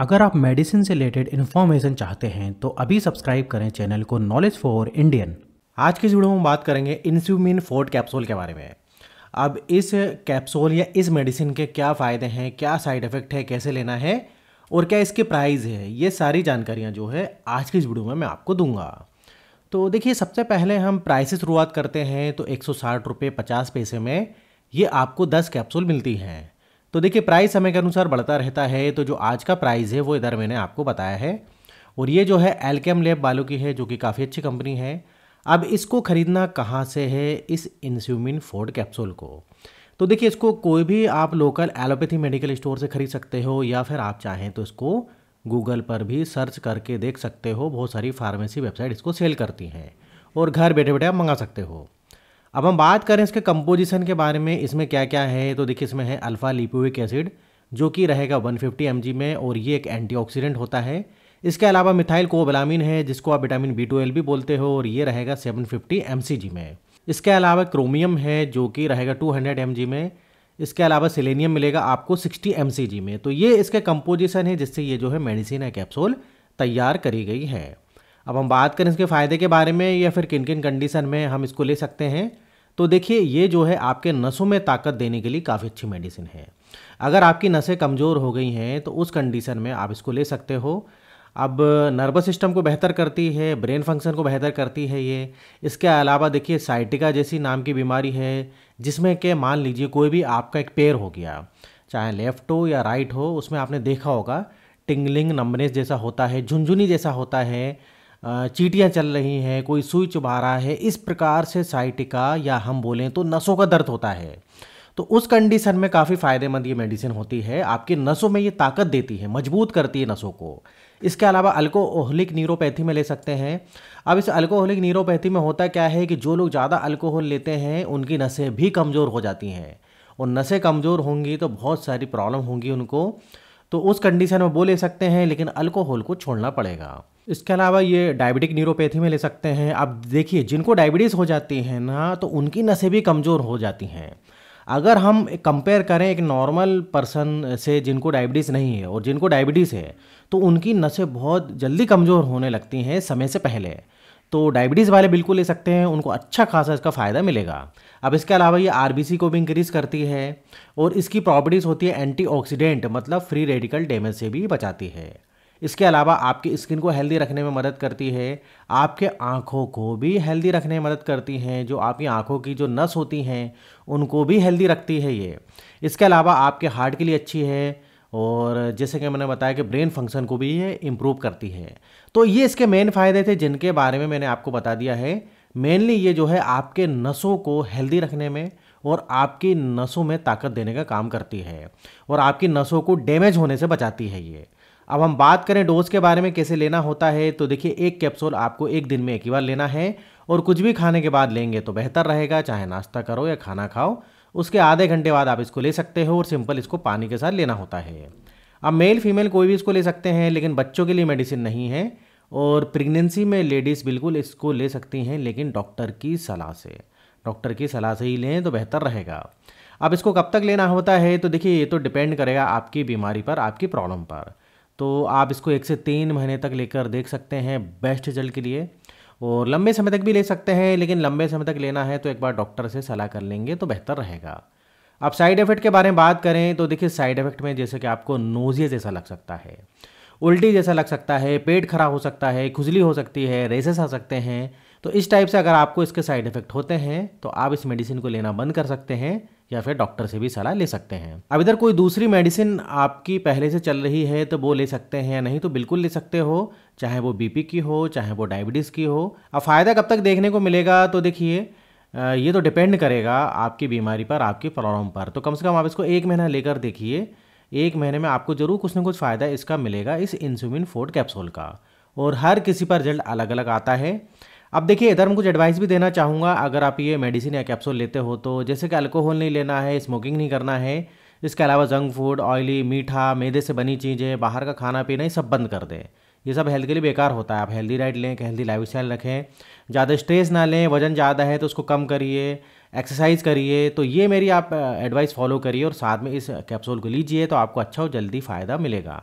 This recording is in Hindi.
अगर आप मेडिसिन से रिलेटेड इन्फॉर्मेशन चाहते हैं तो अभी सब्सक्राइब करें चैनल को नॉलेज फॉर इंडियन आज के वीडियो में बात करेंगे इंस्यूमिन फोर्ट कैप्सूल के बारे में अब इस कैप्सूल या इस मेडिसिन के क्या फ़ायदे हैं क्या साइड इफ़ेक्ट है कैसे लेना है और क्या इसके प्राइस है ये सारी जानकारियाँ जो है आज की इस वीडियो में मैं आपको दूंगा तो देखिए सबसे पहले हम प्राइस से शुरुआत करते हैं तो एक सौ पैसे में ये आपको दस कैप्सूल मिलती हैं तो देखिए प्राइस समय के अनुसार बढ़ता रहता है तो जो आज का प्राइस है वो इधर मैंने आपको बताया है और ये जो है एल्केम लेब वालों की है जो कि काफ़ी अच्छी कंपनी है अब इसको ख़रीदना कहाँ से है इस इंस्यूमिन फोर्ड कैप्सूल को तो देखिए इसको कोई भी आप लोकल एलोपैथी मेडिकल स्टोर से ख़रीद सकते हो या फिर आप चाहें तो इसको गूगल पर भी सर्च करके देख सकते हो बहुत सारी फार्मेसी वेबसाइट इसको सेल करती हैं और घर बैठे बैठे आप मंगा सकते हो अब हम बात करें इसके कंपोजिशन के बारे में इसमें क्या क्या है तो देखिए इसमें है अल्फ़ा लिपोविक एसिड जो कि रहेगा 150 फिफ्टी में और ये एक एंटीऑक्सीडेंट होता है इसके अलावा मिथाइल कोबलामिन है जिसको आप विटामिन बी टू एल भी बोलते हो और ये रहेगा 750 फिफ्टी में इसके अलावा क्रोमियम है जो कि रहेगा 200 हंड्रेड में इसके अलावा सिलेनियम मिलेगा आपको 60 एम में तो ये इसके कंपोजिशन है जिससे ये जो है मेडिसिन है कैप्सूल तैयार करी गई है अब हम बात करें इसके फ़ायदे के बारे में या फिर किन किन कंडीशन में हम इसको ले सकते हैं तो देखिए ये जो है आपके नसों में ताकत देने के लिए काफ़ी अच्छी मेडिसिन है अगर आपकी नसें कमज़ोर हो गई हैं तो उस कंडीशन में आप इसको ले सकते हो अब नर्वस सिस्टम को बेहतर करती है ब्रेन फंक्शन को बेहतर करती है ये इसके अलावा देखिए साइटिका जैसी नाम की बीमारी है जिसमें के मान लीजिए कोई भी आपका एक पेयर हो गया चाहे लेफ़्ट हो या राइट हो उसमें आपने देखा होगा टिंगलिंग नम्बनेस जैसा होता है झुंझुनी जैसा होता है चीटियाँ चल रही हैं कोई सुई चुबा रहा है इस प्रकार से साइटिका या हम बोलें तो नसों का दर्द होता है तो उस कंडीशन में काफ़ी फ़ायदेमंद ये मेडिसिन होती है आपके नसों में ये ताकत देती है मजबूत करती है नसों को इसके अलावा अल्कोहलिक न्यूरोपैथी में ले सकते हैं अब इस अल्कोहलिक न्यूरोपैथी में होता क्या है कि जो लोग ज़्यादा अल्कोहल लेते हैं उनकी नसें भी कमज़ोर हो जाती हैं और नसें कमज़ोर होंगी तो बहुत सारी प्रॉब्लम होंगी उनको तो उस कंडीशन में वो ले सकते हैं लेकिन अल्कोहल को छोड़ना पड़ेगा इसके अलावा ये डायबिटिक न्यूरोपैथी में ले सकते हैं अब देखिए जिनको डायबिटीज़ हो जाती है ना तो उनकी नसें भी कमज़ोर हो जाती हैं अगर हम कंपेयर करें एक नॉर्मल पर्सन से जिनको डायबिटीज़ नहीं है और जिनको डायबिटीज़ है तो उनकी नसें बहुत जल्दी कमज़ोर होने लगती हैं समय से पहले तो डायबिटीज़ वाले बिल्कुल ले सकते हैं उनको अच्छा खासा इसका फ़ायदा मिलेगा अब इसके अलावा ये आर को भी इंक्रीज़ करती है और इसकी प्रॉपर्टीज़ होती है एंटीऑक्सीडेंट मतलब फ्री रेडिकल डैमेज से भी बचाती है इसके अलावा आपकी स्किन को हेल्दी रखने में मदद करती है आपके आँखों को भी हेल्दी रखने में मदद करती हैं जो आपकी आँखों की जो नस होती हैं उनको भी हेल्दी रखती है ये इसके अलावा आपके हार्ट के लिए अच्छी है और जैसे कि मैंने बताया कि ब्रेन फंक्शन को भी ये इम्प्रूव करती है तो ये इसके मेन फ़ायदे थे जिनके बारे में मैंने आपको बता दिया है मेनली ये जो है आपके नसों को हेल्दी रखने में और आपकी नसों में ताकत देने का काम करती है और आपकी नसों को डैमेज होने से बचाती है ये अब हम बात करें डोज के बारे में कैसे लेना होता है तो देखिए एक कैप्सूल आपको एक दिन में एक ही बार लेना है और कुछ भी खाने के बाद लेंगे तो बेहतर रहेगा चाहे नाश्ता करो या खाना खाओ उसके आधे घंटे बाद आप इसको ले सकते हो और सिंपल इसको पानी के साथ लेना होता है अब मेल फीमेल कोई भी इसको ले सकते हैं लेकिन बच्चों के लिए मेडिसिन नहीं है और प्रेगनेंसी में लेडीज़ बिल्कुल इसको ले सकती हैं लेकिन डॉक्टर की सलाह से डॉक्टर की सलाह से ही लें तो बेहतर रहेगा अब इसको कब तक लेना होता है तो देखिए ये तो डिपेंड करेगा आपकी बीमारी पर आपकी प्रॉब्लम पर तो आप इसको एक से तीन महीने तक लेकर देख सकते हैं बेस्ट रिजल्ट के लिए और लंबे समय तक भी ले सकते हैं लेकिन लंबे समय तक लेना है तो एक बार डॉक्टर से सलाह कर लेंगे तो बेहतर रहेगा अब साइड इफ़ेक्ट के बारे में बात करें तो देखिए साइड इफ़ेक्ट में जैसे कि आपको नोजिया जैसा लग सकता है उल्टी जैसा लग सकता है पेट खराब हो सकता है खुजली हो सकती है रेसेस आ सकते हैं तो इस टाइप से अगर आपको इसके साइड इफेक्ट होते हैं तो आप इस मेडिसिन को लेना बंद कर सकते हैं या फिर डॉक्टर से भी सलाह ले सकते हैं अब इधर कोई दूसरी मेडिसिन आपकी पहले से चल रही है तो वो ले सकते हैं या नहीं तो बिल्कुल ले सकते हो चाहे वो बीपी की हो चाहे वो डायबिटीज़ की हो अब फ़ायदा कब तक देखने को मिलेगा तो देखिए ये तो डिपेंड करेगा आपकी बीमारी पर आपकी प्रॉब्लम पर तो कम से कम आप इसको एक महीना लेकर देखिए एक महीने में आपको ज़रूर कुछ ना कुछ फ़ायदा इसका मिलेगा इस इंसुमिन फोर्ड कैप्सूल का और हर किसी पर रिजल्ट अलग अलग आता है अब देखिए इधर मैं कुछ एडवाइस भी देना चाहूँगा अगर आप ये मेडिसिन या कैप्सूल लेते हो तो जैसे कि अल्कोहल नहीं लेना है स्मोकिंग नहीं करना है इसके अलावा जंक फूड ऑयली मीठा मैदे से बनी चीज़ें बाहर का खाना पीना ये सब बंद कर दें ये सब हेल्थ के लिए बेकार होता है आप हेल्दी डाइट लें हेल्दी लाइफ स्टाइल रखें ज़्यादा स्ट्रेस ना लें वजन ज़्यादा है तो उसको कम करिए एक्सरसाइज करिए तो ये मेरी आप एडवाइस फॉलो करिए और साथ में इस कैप्सूल को लीजिए तो आपको अच्छा और जल्दी फ़ायदा मिलेगा